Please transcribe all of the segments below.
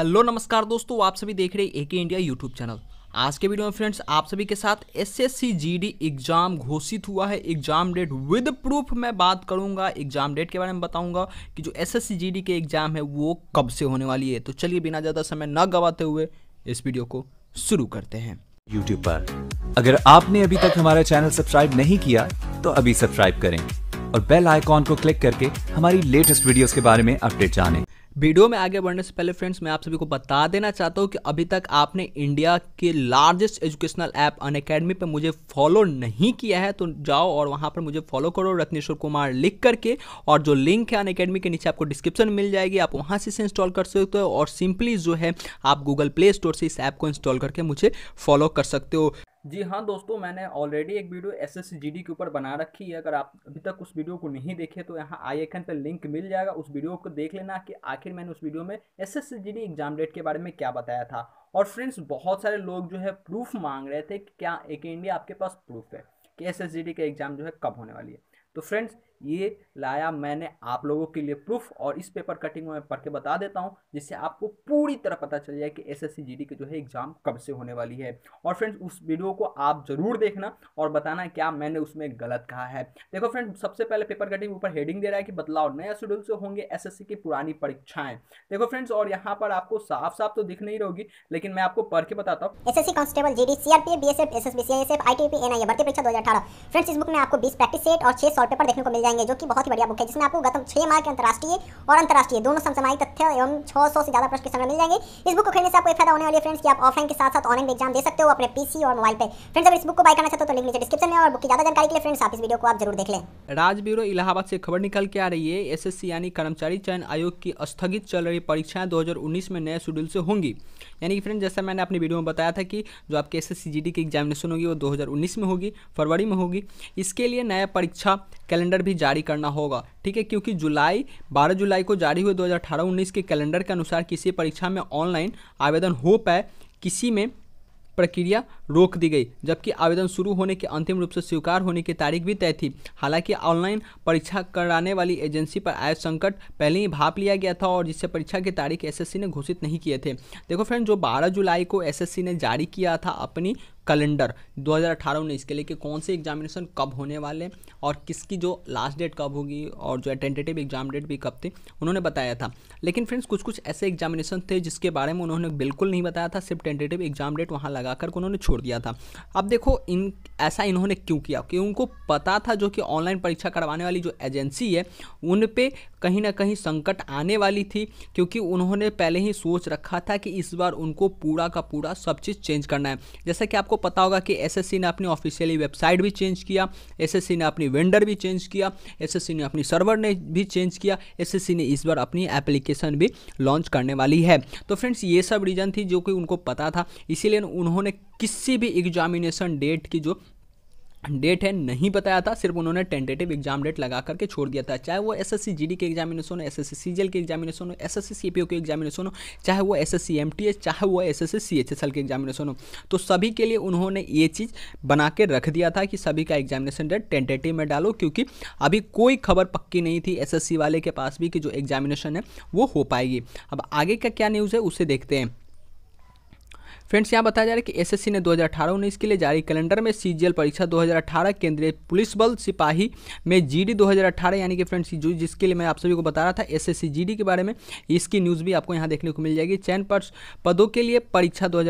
hello नमस्कार दोस्तों आप सभी देख रहे हैं एके इंडिया यूट्यूब चैनल आज के वीडियो में फ्रेंड्स आप सभी के साथ एसएससी जीडी एग्जाम घोषित हुआ है एग्जाम डेट विद प्रूफ मैं बात करूंगा एग्जाम डेट के बारे में बताऊंगा कि जो एसएससी जीडी के एग्जाम है वो कब से होने वाली है तो चलिए बिना ज़्यादा समय न गवाते हुए इस वीडियो को शुरू करते हैं यूट्यूब पर अगर आपने अभी तक हमारा चैनल सब्सक्राइब नहीं किया तो अभी सब्सक्राइब करें और बेल आइकॉन को क्लिक करके हमारी लेटेस्ट वीडियो के बारे में अपडेट जाने वीडियो में आगे बढ़ने से पहले फ्रेंड्स मैं आप सभी को बता देना चाहता हूँ कि अभी तक आपने इंडिया के largest educational app Unacademy पर मुझे फॉलो नहीं किया है तो जाओ और वहाँ पर मुझे फॉलो करो रत्नेश्वर कुमार लिख करके और जो लिंक है अन अकेडमी के नीचे आपको डिस्क्रिप्शन मिल जाएगी आप वहाँ से इसे इंस्टॉल कर सकते हो और सिंपली जो है आप गूगल प्ले स्टोर से इस ऐप को इंस्टॉल करके मुझे फॉलो कर सकते हो जी हाँ दोस्तों मैंने ऑलरेडी एक वीडियो एस एस के ऊपर बना रखी है अगर आप अभी तक उस वीडियो को नहीं देखे तो यहाँ आई एखन पर लिंक मिल जाएगा उस वीडियो को देख लेना कि आखिर मैंने उस वीडियो में एस एस एग्जाम डेट के बारे में क्या बताया था और फ्रेंड्स बहुत सारे लोग जो है प्रूफ मांग रहे थे कि क्या एक इंडिया आपके पास प्रूफ है कि एस एस का एग्ज़ाम जो है कब होने वाली है तो फ्रेंड्स ये लाया मैंने आप लोगों के लिए प्रूफ और इस पेपर कटिंग में पढ़ के बता देता हूँ जिससे आपको पूरी तरह पता चल जाए कि एस एस के जो है एग्ज़ाम कब से होने वाली है और फ्रेंड्स उस वीडियो को आप ज़रूर देखना और बताना क्या मैंने उसमें गलत कहा है देखो फ्रेंड सबसे पहले पेपर कटिंग ऊपर हेडिंग दे रहा है कि बदलाव नया शेड्यूल से होंगे एस की पुरानी परीक्षाएं देखो फ्रेंड्स और यहाँ पर आपको साफ साफ तो दिख नहीं रहोगी लेकिन मैं आपको पढ़ के बताता हूँ S S constable G D C R P B S F S S B C S F I T P N I भर्ती परीक्षा दो हजार अठारह फ्रेंड्स इस बुक में आपको बीस प्रैक्टिस सेट और छह सॉल्ट पेपर देखने को मिल जाए जाएंगे जो कि बहुत ही बढ़िया बुक है जिसमें आपको गतम छह मार्क अंतर्राष्ट्रीय और अंतर्राष्ट्रीय दोनों समसमाई तथ्य एवं छह सौ से ज़्यादा प्रश्न के संग्रह मिल जाएंगे इस बुक को खरीदने से आपको फायदा होने वाले फ्रेंड्स कि आप ऑफलाइन के साथ साथ ऑनलाइन एग्जाम दे सकते हो अपने पीसी और मोबाइल पर फ्रेंड्स अगर इस बुक को बाय करना चाहते हो तो लिंक नीचे डिस्क्रिप्शन में और बुक की ज़्यादा जानकारी के लिए फ्रेंड्स आप इस वीडियो को आप जरूर देख लें राज ब्यूरो इलाहाबाद से खबर निकल के आ रही है एसएससी यानी कर्मचारी चयन आयोग की स्थगित चल रही परीक्षाएं 2019 में नए शेड्यूल से होंगी यानी कि फ्रेंड जैसा मैंने अपने वीडियो में बताया था कि जो आपके एस एस की एग्जामिनेशन होगी वो 2019 में होगी फरवरी में होगी इसके लिए नया परीक्षा कैलेंडर भी जारी करना होगा ठीक है क्योंकि जुलाई 12 जुलाई को जारी हुए 2018-19 के कैलेंडर के अनुसार किसी परीक्षा में ऑनलाइन आवेदन हो पाए किसी में प्रक्रिया रोक दी गई जबकि आवेदन शुरू होने के अंतिम रूप से स्वीकार होने की तारीख भी तय थी हालांकि ऑनलाइन परीक्षा कराने वाली एजेंसी पर आए संकट पहले ही भाप लिया गया था और जिससे परीक्षा की तारीख एसएससी ने घोषित नहीं किए थे देखो फ्रेंड जो 12 जुलाई को एसएससी ने जारी किया था अपनी कैलेंडर 2018 में इसके लिए कि कौन से एग्जामिनेशन कब होने वाले और किसकी जो लास्ट डेट कब होगी और जो अटेंटेटिव एग्जाम डेट भी कब थी उन्होंने बताया था लेकिन फ्रेंड्स कुछ कुछ ऐसे एग्जामिनेशन थे जिसके बारे में उन्होंने बिल्कुल नहीं बताया था सिर्फ टेंटेटिव एग्जाम डेट वहाँ लगाकर उन्होंने छोड़ छोड़ दिया था अब देखो इन ऐसा इन्होंने क्यों किया कि उनको पता था जो कि ऑनलाइन परीक्षा करवाने वाली जो एजेंसी है उन पर कहीं ना कहीं संकट आने वाली थी क्योंकि उन्होंने पहले ही सोच रखा था कि इस बार उनको पूरा का पूरा सब चीज़ चेंज करना है जैसा कि आपको पता होगा कि एसएससी ने अपनी ऑफिशियली वेबसाइट भी चेंज किया एसएससी ने अपनी वेंडर भी चेंज किया एसएससी ने अपनी सर्वर ने भी चेंज किया एसएससी ने इस बार अपनी एप्लीकेशन भी लॉन्च करने वाली है तो फ्रेंड्स ये सब रीज़न थी जो कि उनको पता था इसीलिए उन्होंने किस किसी भी एग्जामिनेशन डेट की जो डेट है नहीं बताया था सिर्फ उन्होंने टेंटेटिव एग्जाम डेट लगा करके छोड़ दिया था चाहे वो S S C G D के एग्जामिनेशन हो S S C C G L के एग्जामिनेशन हो S S C C P O के एग्जामिनेशन हो चाहे वो S S C M T S चाहे वो S S C C H S L के एग्जामिनेशन हो तो सभी के लिए उन्होंने ये चीज़ बना के रख दिया था कि सभी का एग्जामिनेशन डेट टेंटेटिव में डालो क्योंकि अभी कोई खबर पक्की नहीं थी एस एस सी वाले के पास भी कि जो एग्जामिनेशन है वो हो पाएगी अब आगे का क्या न्यूज़ है उसे देखते हैं फ्रेंड्स यहाँ बताया जा रहा है कि एसएससी ने 2018-19 के लिए जारी कैलेंडर में सी परीक्षा 2018 केंद्रीय पुलिस बल सिपाही में जीडी 2018 यानी कि फ्रेंड्स जो जिसके लिए मैं आप सभी को बता रहा था एसएससी जीडी के बारे में इसकी न्यूज़ भी आपको यहाँ देखने को मिल जाएगी चयन पर पदों के लिए परीक्षा दो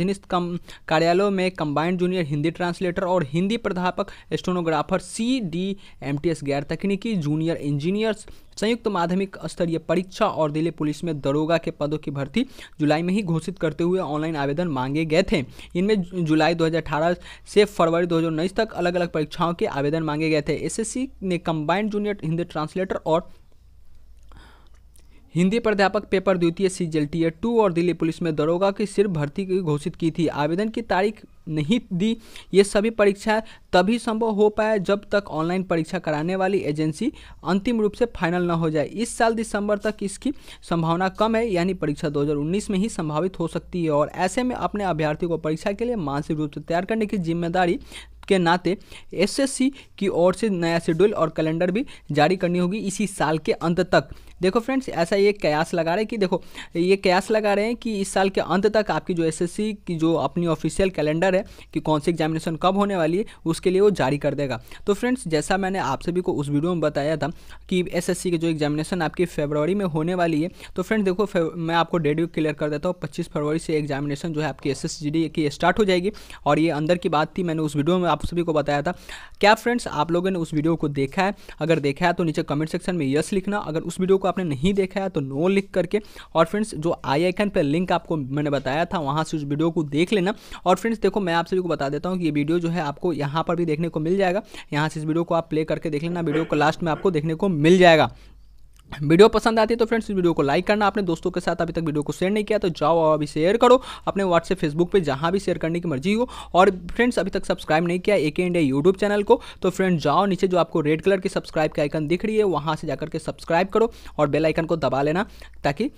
अधीनस्थ कम कार्यालयों में कंबाइंड जूनियर हिंदी ट्रांसलेटर और हिंदी प्राध्यापक स्टोनोग्राफर सी डी एम गैर तकनीकी जूनियर इंजीनियर्स संयुक्त माध्यमिक स्तरीय परीक्षा और दिल्ली पुलिस में दरोगा के पदों की भर्ती जुलाई में ही घोषित करते हुए ऑनलाइन आवेदन मांगे गए थे इनमें जुलाई 2018 से फरवरी 2019 तक अलग अलग परीक्षाओं के आवेदन मांगे गए थे एसएससी ने कंबाइंड जूनियर हिंदी ट्रांसलेटर और हिंदी प्राध्यापक पेपर द्वितीय सी जल टीयर टू और दिल्ली पुलिस में दरोगा की सिर्फ भर्ती घोषित की थी आवेदन की तारीख नहीं दी ये सभी परीक्षाएं तभी संभव हो पाया जब तक ऑनलाइन परीक्षा कराने वाली एजेंसी अंतिम रूप से फाइनल न हो जाए इस साल दिसंबर तक इसकी संभावना कम है यानी परीक्षा 2019 में ही संभावित हो सकती है और ऐसे में अपने अभ्यर्थियों को परीक्षा के लिए मानसिक रूप से तैयार करने की जिम्मेदारी के नाते एसएससी की ओर से नया शेड्यूल और कैलेंडर भी जारी करनी होगी इसी साल के अंत तक देखो फ्रेंड्स ऐसा ये कयास लगा रहे हैं कि देखो ये कयास लगा रहे हैं कि इस साल के अंत तक आपकी जो एसएससी की जो अपनी ऑफिशियल कैलेंडर है है कि कौन सी एग्जामिनेशन कब होने वाली है उसके लिए वो जारी कर देगा तो फ्रेंड्स जैसा मैंने आप सभी को उस वीडियो में बताया था कि एसएससी की जो एग्जामिनेशन आपकी फेबरवरी में होने वाली है तो फ्रेंड्स देखो मैं आपको डेट भी क्लियर कर देता हूँ पच्चीस फरवरी से एग्जामिनेशन जो है आपकी एस की स्टार्ट हो जाएगी और ये अंदर की बात थी मैंने उस वीडियो में आप सभी को बताया था क्या फ्रेंड्स आप लोगों ने उस वीडियो को देखा है अगर देखा है तो नीचे कमेंट सेक्शन में यस लिखना अगर उस वीडियो को आपने नहीं देखा है तो नो लिख करके और फ्रेंड्स जो आई आइकन पर लिंक आपको मैंने बताया था वहाँ से उस वीडियो को देख लेना और फ्रेंड्स देखो देखो मैं आप सभी को बता देता हूँ कि ये वीडियो जो है आपको यहाँ पर भी देखने को मिल जाएगा यहाँ से इस वीडियो को आप प्ले करके देख लेना वीडियो को लास्ट में आपको देखने को मिल जाएगा वीडियो पसंद आती है तो फ्रेंड्स इस वीडियो को लाइक करना अपने दोस्तों के साथ अभी तक वीडियो को शेयर नहीं किया तो जाओ और अभी शेयर करो अपने व्हाट्सएप फेसबुक पे जहाँ भी शेयर करने की मर्जी हो और फ्रेंड्स अभी तक सब्सक्राइब नहीं किया एके इंडिया यूट्यूब चैनल को तो फ्रेंड्स जाओ नीचे जो आपको रेड कलर की सब्सक्राइब की आइकन दिख रही है वहाँ से जाकर के सब्सक्राइब करो और बेल आइकन को दबा लेना ताकि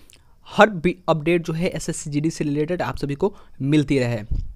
हर अपडेट जो है एस से रिलेटेड आप सभी को मिलती रहे